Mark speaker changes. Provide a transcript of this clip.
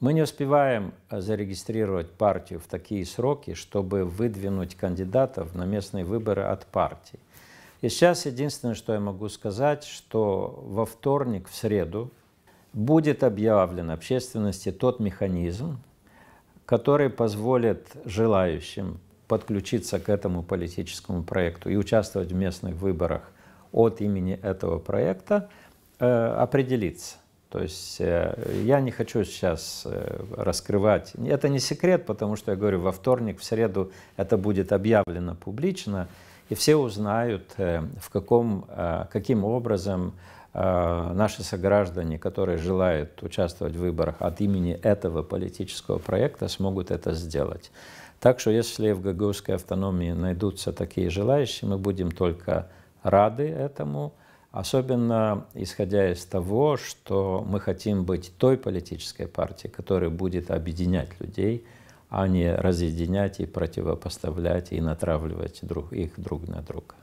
Speaker 1: Мы не успеваем э, зарегистрировать партию в такие сроки, чтобы выдвинуть кандидатов на местные выборы от партии. И сейчас единственное, что я могу сказать, что во вторник, в среду, будет объявлен общественности тот механизм, который позволит желающим подключиться к этому политическому проекту и участвовать в местных выборах от имени этого проекта, э, определиться. То есть э, я не хочу сейчас э, раскрывать. Это не секрет, потому что я говорю, во вторник, в среду это будет объявлено публично, и все узнают, э, в каком, каким образом наши сограждане, которые желают участвовать в выборах от имени этого политического проекта, смогут это сделать. Так что если в Гагаузской автономии найдутся такие желающие, мы будем только рады этому. Особенно исходя из того, что мы хотим быть той политической партией, которая будет объединять людей, а не разъединять и противопоставлять и натравливать друг, их друг на друга.